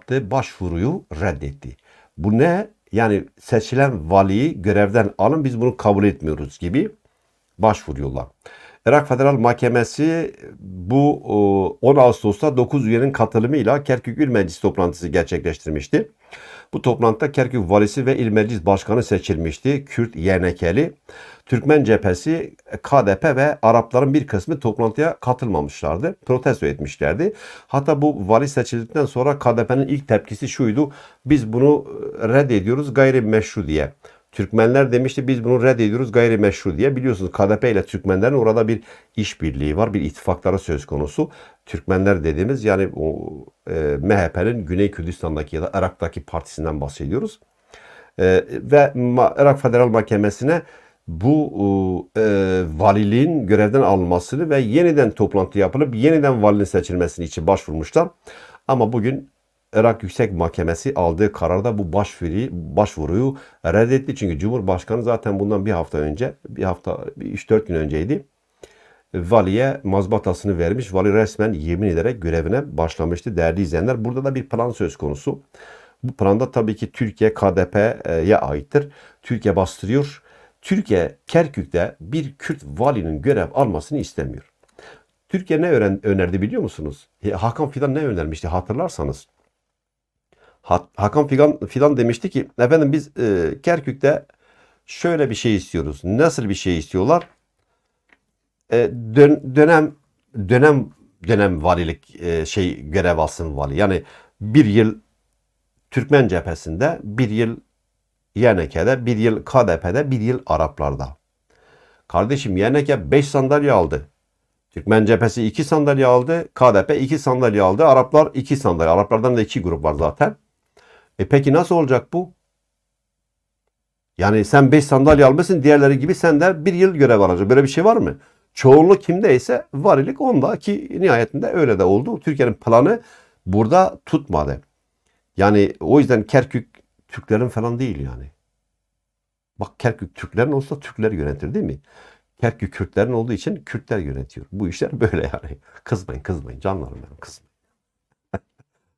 yaptı? Başvuruyu reddetti. Bu ne? Yani seçilen valiyi görevden alın biz bunu kabul etmiyoruz gibi başvuruyorlar. Irak Federal Mahkemesi bu 10 e, Ağustos'ta 9 üyenin katılımıyla Kerkük İl Meclisi toplantısı gerçekleştirmişti. Bu toplantıda Kerkük Valisi ve İl Meclis Başkanı seçilmişti. Kürt Yernekeli, Türkmen cephesi, KDP ve Arapların bir kısmı toplantıya katılmamışlardı. Protesto etmişlerdi. Hatta bu vali seçildikten sonra KDP'nin ilk tepkisi şuydu. Biz bunu e, reddediyoruz gayrimeşru diye. Türkmenler demişti biz bunu reddediyoruz gayrimeşru diye. Biliyorsunuz KDP ile Türkmenlerin orada bir işbirliği var, bir ittifakları söz konusu. Türkmenler dediğimiz yani o e, MHP'nin Güney Kürdistan'daki ya da Irak'taki partisinden bahsediyoruz. E, ve Irak Federal Mahkemesi'ne bu e, valiliğin görevden alınmasını ve yeniden toplantı yapılıp yeniden valinin seçilmesini için başvurmuşlar. Ama bugün Irak Yüksek Mahkemesi aldığı kararda bu başvuru, başvuruyu reddetti. Çünkü Cumhurbaşkanı zaten bundan bir hafta önce, bir hafta 3-4 gün önceydi. Valiye mazbatasını vermiş. Vali resmen yemin ederek görevine başlamıştı değerli izleyenler. Burada da bir plan söz konusu. Bu planda tabii ki Türkiye KDP'ye aittir. Türkiye bastırıyor. Türkiye Kerkük'te bir Kürt valinin görev almasını istemiyor. Türkiye ne önerdi biliyor musunuz? Hakan Fidan ne önermişti hatırlarsanız. Hakan Fidan, Fidan demişti ki efendim biz e, Kerkük'te şöyle bir şey istiyoruz. Nasıl bir şey istiyorlar? E, dön, dönem dönem dönem valilik e, şey görev alsın vali. Yani bir yıl Türkmen cephesinde, bir yıl Yeneke'de, bir yıl KDP'de, bir yıl Araplarda. Kardeşim Yeneke 5 sandalye aldı. Türkmen cephesi 2 sandalye aldı. KDP 2 sandalye aldı. Araplar 2 sandalye. Araplardan da 2 grup var zaten. E peki nasıl olacak bu? Yani sen 5 sandalye almışsın diğerleri gibi sen de bir yıl görev alacaksın. Böyle bir şey var mı? Çoğunluk kimdeyse varilik onda ki nihayetinde öyle de oldu. Türkiye'nin planı burada tutmadı. Yani o yüzden Kerkük Türklerin falan değil yani. Bak Kerkük Türklerin olsa Türkler yönetir değil mi? Kerkük Kürtlerin olduğu için Kürtler yönetiyor. Bu işler böyle yani. Kızmayın kızmayın canlarım benim kızmayın.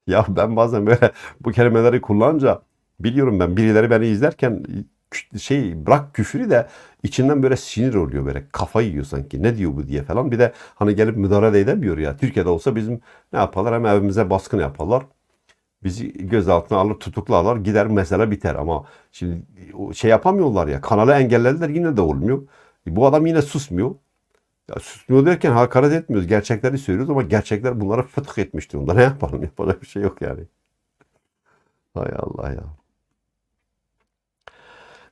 Ya ben bazen böyle bu kelimeleri kullanınca biliyorum ben birileri beni izlerken şey bırak küfürü de içinden böyle sinir oluyor böyle kafayı yiyor sanki ne diyor bu diye falan bir de hani gelip müdahale edemiyor ya Türkiye'de olsa bizim ne yaparlar hemen evimize baskın yaparlar bizi gözaltına alır tutuklarlar gider mesele biter ama şimdi şey yapamıyorlar ya kanalı engellediler yine de olmuyor bu adam yine susmuyor ya susmuyor derken hakaret etmiyoruz. Gerçekleri söylüyoruz ama gerçekler bunlara fıtık etmiş durumda. Ne yapalım? Yapacak bir şey yok yani. Hay Allah ya.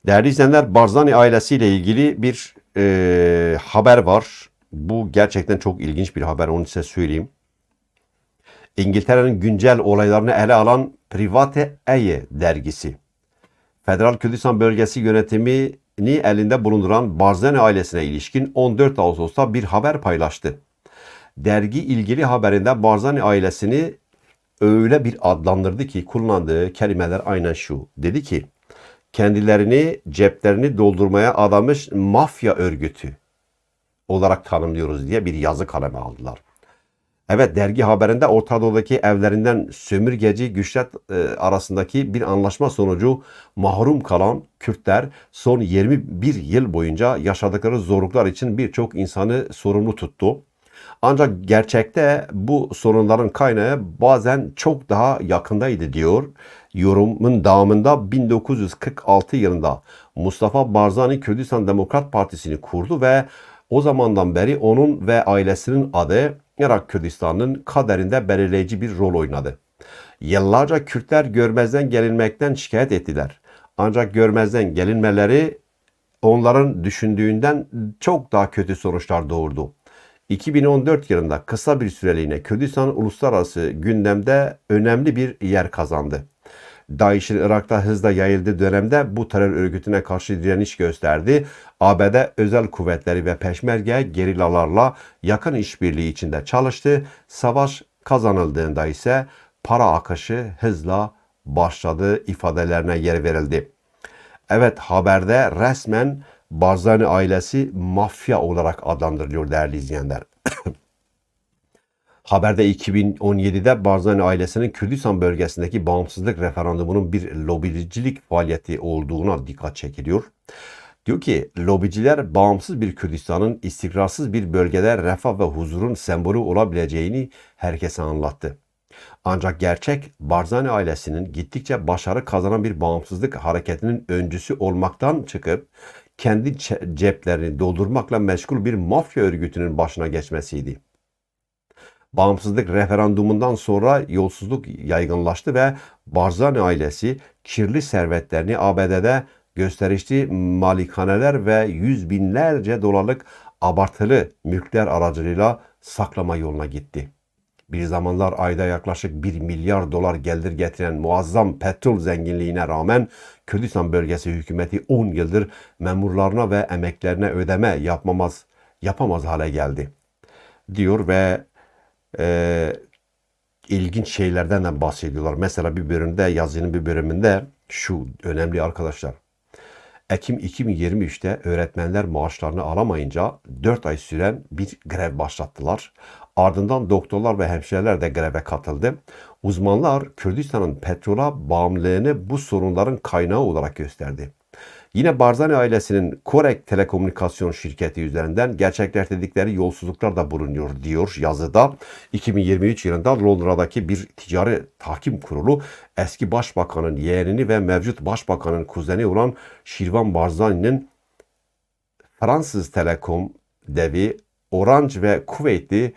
Değerli izleyenler Barzani ailesiyle ilgili bir e, haber var. Bu gerçekten çok ilginç bir haber. Onu size söyleyeyim. İngiltere'nin güncel olaylarını ele alan Private Eye dergisi. Federal Kürdistan Bölgesi Yönetimi ni elinde bulunduran Barzani ailesine ilişkin 14 Ağustos'ta bir haber paylaştı. Dergi ilgili haberinde Barzani ailesini öyle bir adlandırdı ki kullandığı kelimeler aynen şu. Dedi ki kendilerini ceplerini doldurmaya adamış mafya örgütü olarak tanımlıyoruz diye bir yazı kaleme aldılar. Evet dergi haberinde Orta Doğu'daki evlerinden sömürgeci güçler arasındaki bir anlaşma sonucu mahrum kalan Kürtler son 21 yıl boyunca yaşadıkları zorluklar için birçok insanı sorumlu tuttu. Ancak gerçekte bu sorunların kaynağı bazen çok daha yakındaydı diyor. Yorumun devamında 1946 yılında Mustafa Barzani Kürdistan Demokrat Partisi'ni kurdu ve o zamandan beri onun ve ailesinin adı Irak Kürdistan'ın kaderinde belirleyici bir rol oynadı. Yıllarca Kürtler görmezden gelinmekten şikayet ettiler. Ancak görmezden gelinmeleri onların düşündüğünden çok daha kötü sonuçlar doğurdu. 2014 yılında kısa bir süreliğine Kürdistan uluslararası gündemde önemli bir yer kazandı. DAEŞ'in Irak'ta hızla yayıldığı dönemde bu terör örgütüne karşı direniş gösterdi. ABD özel kuvvetleri ve peşmerge gerillalarla yakın işbirliği içinde çalıştı. Savaş kazanıldığında ise para akışı hızla başladı ifadelerine yer verildi. Evet haberde resmen Barzani ailesi mafya olarak adlandırılıyor değerli izleyenler. Haberde 2017'de Barzani ailesinin Kürdistan bölgesindeki bağımsızlık referandumunun bir lobicilik faaliyeti olduğuna dikkat çekiliyor. Diyor ki lobiciler bağımsız bir Kürdistan'ın istikrarsız bir bölgede refah ve huzurun sembolü olabileceğini herkese anlattı. Ancak gerçek Barzani ailesinin gittikçe başarı kazanan bir bağımsızlık hareketinin öncüsü olmaktan çıkıp kendi ceplerini doldurmakla meşgul bir mafya örgütünün başına geçmesiydi bağımsızlık referandumundan sonra yolsuzluk yaygınlaştı ve Barzani ailesi kirli servetlerini ABD'de gösterişli malikaneler ve yüz binlerce dolarlık abartılı mülkler aracılığıyla saklama yoluna gitti. Bir zamanlar ayda yaklaşık 1 milyar dolar gelir getiren muazzam petrol zenginliğine rağmen Kürdistan bölgesi hükümeti 10 yıldır memurlarına ve emeklerine ödeme yapmamaz, yapamaz hale geldi. Diyor ve e, ilginç şeylerden de bahsediyorlar. Mesela bir bölümde yazının bir bölümünde şu önemli arkadaşlar. Ekim 2023'te öğretmenler maaşlarını alamayınca 4 ay süren bir grev başlattılar. Ardından doktorlar ve hemşireler de greve katıldı. Uzmanlar Kürdistan'ın petrola bağımlılığını bu sorunların kaynağı olarak gösterdi. Yine Barzani ailesinin Korek Telekomünikasyon Şirketi üzerinden gerçekleştirdikleri yolsuzluklar da bulunuyor diyor yazıda. 2023 yılında Londra'daki bir ticari tahkim kurulu eski başbakanın yeğenini ve mevcut başbakanın kuzeni olan Şirvan Barzani'nin Fransız Telekom devi Orange ve Kuveytli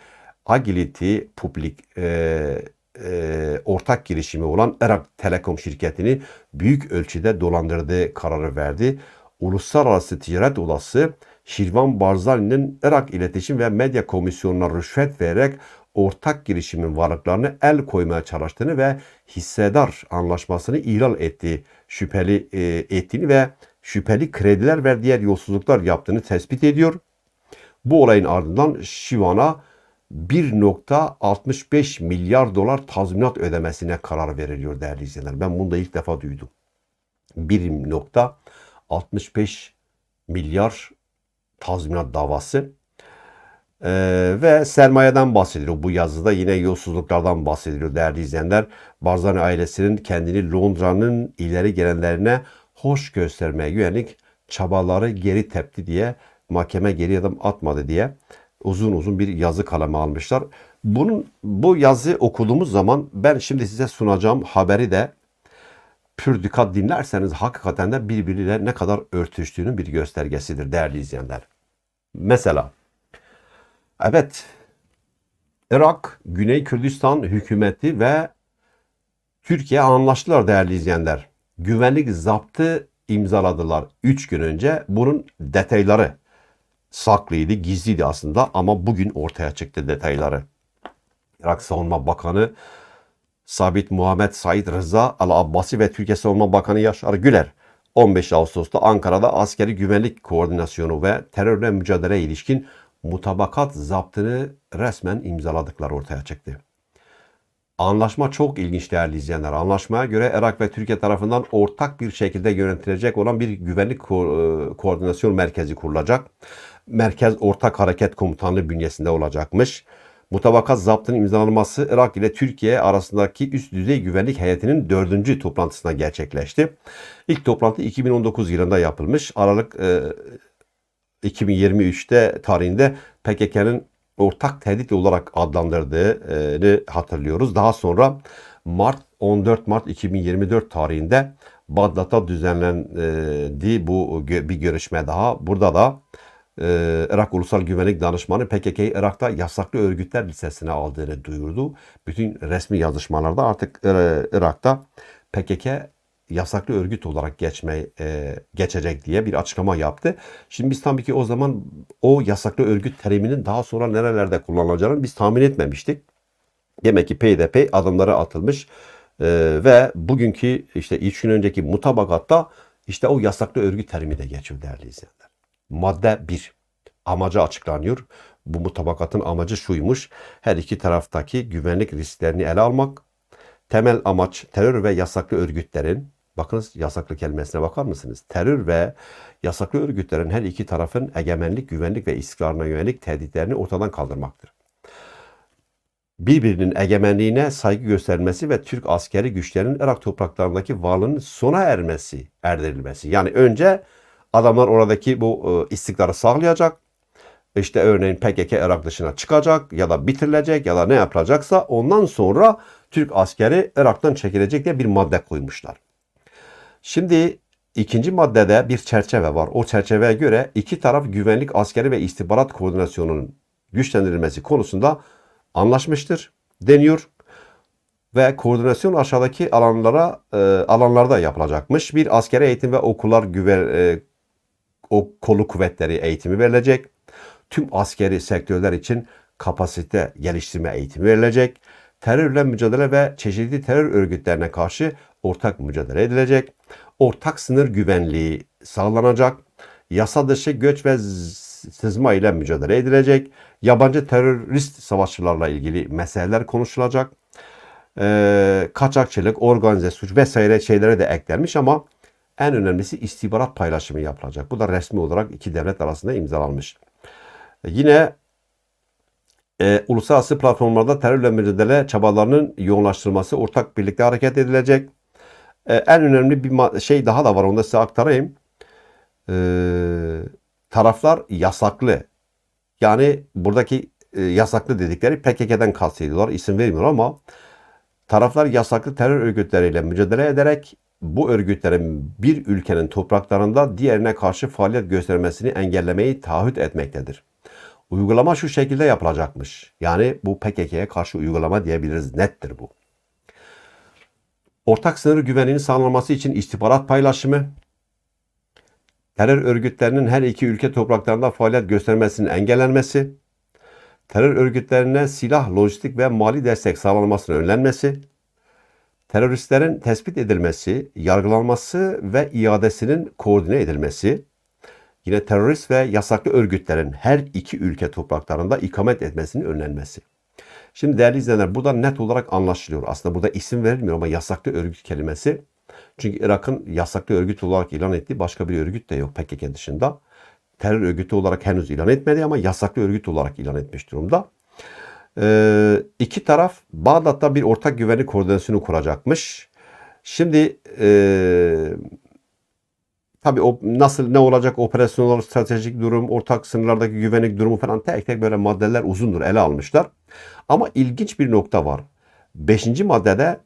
Agility Public e, e, ortak girişimi olan Irak Telekom şirketini büyük ölçüde dolandırdığı kararı verdi. Uluslararası Ticaret Odası Şirvan Barzani'nin Irak İletişim ve Medya Komisyonu'na rüşvet vererek ortak girişimin varlıklarını el koymaya çalıştığını ve hissedar anlaşmasını ihlal ettiği şüpheli e, ettiğini ve şüpheli krediler ve diğer yolsuzluklar yaptığını tespit ediyor. Bu olayın ardından Şivan'a 1.65 milyar dolar tazminat ödemesine karar veriliyor değerli izleyenler. Ben bunu da ilk defa duydum. 1.65 milyar tazminat davası ee, ve sermayeden bahsediliyor. Bu yazıda yine yolsuzluklardan bahsediliyor değerli izleyenler. Barzani ailesinin kendini Londra'nın ileri gelenlerine hoş göstermeye yönelik çabaları geri tepti diye mahkeme geri adım atmadı diye uzun uzun bir yazı kaleme almışlar. Bunun bu yazı okuduğumuz zaman ben şimdi size sunacağım haberi de pür dikkat dinlerseniz hakikaten de birbiriyle ne kadar örtüştüğünün bir göstergesidir değerli izleyenler. Mesela evet Irak, Güney Kürdistan hükümeti ve Türkiye anlaştılar değerli izleyenler. Güvenlik zaptı imzaladılar 3 gün önce. Bunun detayları saklıydı, gizliydi aslında ama bugün ortaya çıktı detayları. Irak Savunma Bakanı Sabit Muhammed Said Rıza Al-Abbasi ve Türkiye Savunma Bakanı Yaşar Güler 15 Ağustos'ta Ankara'da askeri güvenlik koordinasyonu ve terörle mücadele ilişkin mutabakat zaptını resmen imzaladıkları ortaya çıktı. Anlaşma çok ilginç değerli izleyenler. Anlaşmaya göre Irak ve Türkiye tarafından ortak bir şekilde yönetilecek olan bir güvenlik ko- e, koordinasyon merkezi kurulacak. Merkez Ortak Hareket Komutanlığı bünyesinde olacakmış. Mutabakat zaptının imzalanması Irak ile Türkiye arasındaki üst düzey güvenlik heyetinin dördüncü toplantısına gerçekleşti. İlk toplantı 2019 yılında yapılmış. Aralık e, 2023'te tarihinde PKK'nın ortak tehdit olarak adlandırdığını hatırlıyoruz. Daha sonra Mart 14 Mart 2024 tarihinde Bağdat'ta düzenlendi bu bir görüşme daha. Burada da e, Irak Ulusal Güvenlik Danışmanı PKK'yı Irak'ta yasaklı örgütler listesine aldığını duyurdu. Bütün resmi yazışmalarda artık e, Irak'ta PKK yasaklı örgüt olarak geçme, e, geçecek diye bir açıklama yaptı. Şimdi biz tabii ki o zaman o yasaklı örgüt teriminin daha sonra nerelerde kullanılacağını biz tahmin etmemiştik. Demek ki PDP adımları atılmış e, ve bugünkü işte üç gün önceki mutabakatta işte o yasaklı örgüt terimi de geçiyor değerli izleyenler. Madde 1 amacı açıklanıyor. Bu mutabakatın amacı şuymuş. Her iki taraftaki güvenlik risklerini ele almak, temel amaç terör ve yasaklı örgütlerin Bakınız yasaklı kelimesine bakar mısınız? Terör ve yasaklı örgütlerin her iki tarafın egemenlik, güvenlik ve istikrarına yönelik tehditlerini ortadan kaldırmaktır. Birbirinin egemenliğine saygı göstermesi ve Türk askeri güçlerinin Irak topraklarındaki varlığının sona ermesi, erdirilmesi. Yani önce adamlar oradaki bu e, istikrarı sağlayacak. İşte örneğin PKK Irak dışına çıkacak ya da bitirilecek ya da ne yapılacaksa ondan sonra Türk askeri Irak'tan çekilecek diye bir madde koymuşlar. Şimdi ikinci maddede bir çerçeve var. O çerçeveye göre iki taraf güvenlik, askeri ve istihbarat koordinasyonunun güçlendirilmesi konusunda anlaşmıştır deniyor. Ve koordinasyon aşağıdaki alanlara e, alanlarda yapılacakmış. Bir askeri eğitim ve okullar güven, e, o kolu kuvvetleri eğitimi verilecek. Tüm askeri sektörler için kapasite geliştirme eğitimi verilecek. Terörle mücadele ve çeşitli terör örgütlerine karşı ortak mücadele edilecek. Ortak sınır güvenliği sağlanacak. Yasa dışı göç ve sızma ile mücadele edilecek. Yabancı terörist savaşçılarla ilgili meseleler konuşulacak. Ee, kaçakçılık, organize suç vesaire şeylere de eklenmiş ama en önemlisi istihbarat paylaşımı yapılacak. Bu da resmi olarak iki devlet arasında imzalanmış. Ee, yine e, uluslararası platformlarda terörle mücadele çabalarının yoğunlaştırılması, ortak birlikte hareket edilecek. Ee, en önemli bir şey daha da var. Onu da size aktarayım. Ee, taraflar yasaklı. Yani buradaki e, yasaklı dedikleri PKK'den kastediyorlar. İsim vermiyor ama taraflar yasaklı terör örgütleriyle mücadele ederek bu örgütlerin bir ülkenin topraklarında diğerine karşı faaliyet göstermesini engellemeyi taahhüt etmektedir. Uygulama şu şekilde yapılacakmış. Yani bu PKK'ye karşı uygulama diyebiliriz. Nettir bu ortak sınır güvenliğini sağlanması için istihbarat paylaşımı, terör örgütlerinin her iki ülke topraklarında faaliyet göstermesinin engellenmesi, terör örgütlerine silah, lojistik ve mali destek sağlanmasının önlenmesi, teröristlerin tespit edilmesi, yargılanması ve iadesinin koordine edilmesi, yine terörist ve yasaklı örgütlerin her iki ülke topraklarında ikamet etmesinin önlenmesi. Şimdi değerli izleyenler buradan net olarak anlaşılıyor. Aslında burada isim verilmiyor ama yasaklı örgüt kelimesi. Çünkü Irak'ın yasaklı örgüt olarak ilan ettiği başka bir örgüt de yok PKK dışında. Terör örgütü olarak henüz ilan etmedi ama yasaklı örgüt olarak ilan etmiş durumda. Ee, iki taraf Bağdat'ta bir ortak güvenlik koordinasyonu kuracakmış. Şimdi e, tabii o nasıl ne olacak operasyonlar, stratejik durum, ortak sınırlardaki güvenlik durumu falan tek tek böyle maddeler uzundur ele almışlar. Ama ilginç bir nokta var. Beşinci maddede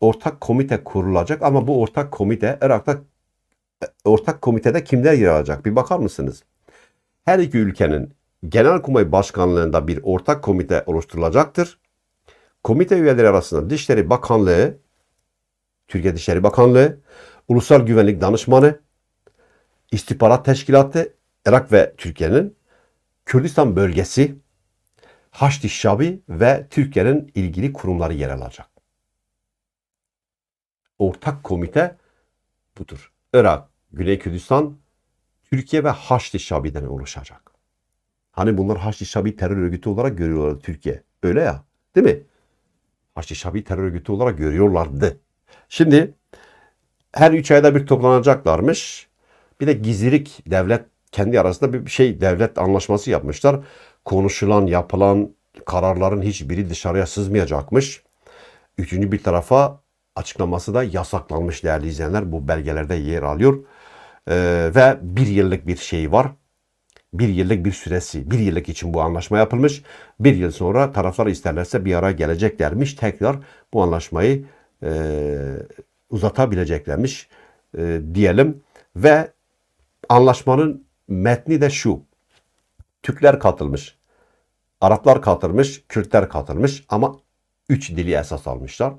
ortak komite kurulacak ama bu ortak komite Irak'ta ortak komitede kimler yer alacak? Bir bakar mısınız? Her iki ülkenin Genelkurmay Başkanlığında bir ortak komite oluşturulacaktır. Komite üyeleri arasında Dışişleri Bakanlığı, Türkiye Dışişleri Bakanlığı, Ulusal Güvenlik Danışmanı, İstihbarat Teşkilatı, Irak ve Türkiye'nin Kürdistan bölgesi, Haçlı Şabi ve Türkiye'nin ilgili kurumları yer alacak. Ortak komite budur. Irak, Güney Kürdistan, Türkiye ve Haçlı Şabi'den oluşacak. Hani bunlar Haçlı Şabi terör örgütü olarak görüyorlar Türkiye. Öyle ya değil mi? Haçlı Şabi terör örgütü olarak görüyorlardı. Şimdi her üç ayda bir toplanacaklarmış. Bir de gizlilik devlet kendi arasında bir şey devlet anlaşması yapmışlar konuşulan, yapılan kararların hiçbiri dışarıya sızmayacakmış. Üçüncü bir tarafa açıklaması da yasaklanmış değerli izleyenler. Bu belgelerde yer alıyor. Ee, ve bir yıllık bir şey var. Bir yıllık bir süresi. Bir yıllık için bu anlaşma yapılmış. Bir yıl sonra taraflar isterlerse bir ara geleceklermiş. Tekrar bu anlaşmayı e, uzatabileceklermiş e, diyelim. Ve anlaşmanın metni de şu. Türkler katılmış, Araplar katılmış, Kürtler katılmış ama üç dili esas almışlar.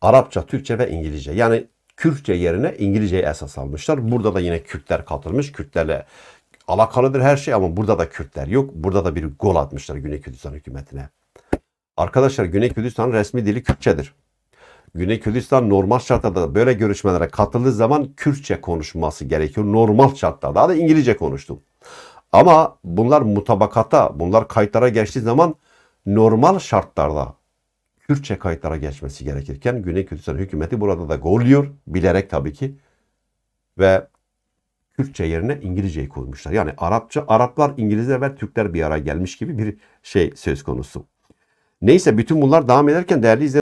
Arapça, Türkçe ve İngilizce. Yani Kürtçe yerine İngilizceyi esas almışlar. Burada da yine Kürtler katılmış. Kürtlerle alakalıdır her şey ama burada da Kürtler yok. Burada da bir gol atmışlar Güney Kürdistan hükümetine. Arkadaşlar Güney Kürdistan resmi dili Kürtçedir. Güney Kürdistan normal şartlarda böyle görüşmelere katıldığı zaman Kürtçe konuşması gerekiyor. Normal şartlarda da İngilizce konuştum. Ama bunlar mutabakata, bunlar kayıtlara geçtiği zaman normal şartlarda Kürtçe kayıtlara geçmesi gerekirken Güney Kürdistan hükümeti burada da golluyor bilerek tabii ki ve Kürtçe yerine İngilizceyi koymuşlar. Yani Arapça, Araplar, İngilizler ve Türkler bir araya gelmiş gibi bir şey söz konusu. Neyse bütün bunlar devam ederken değerli izleyiciler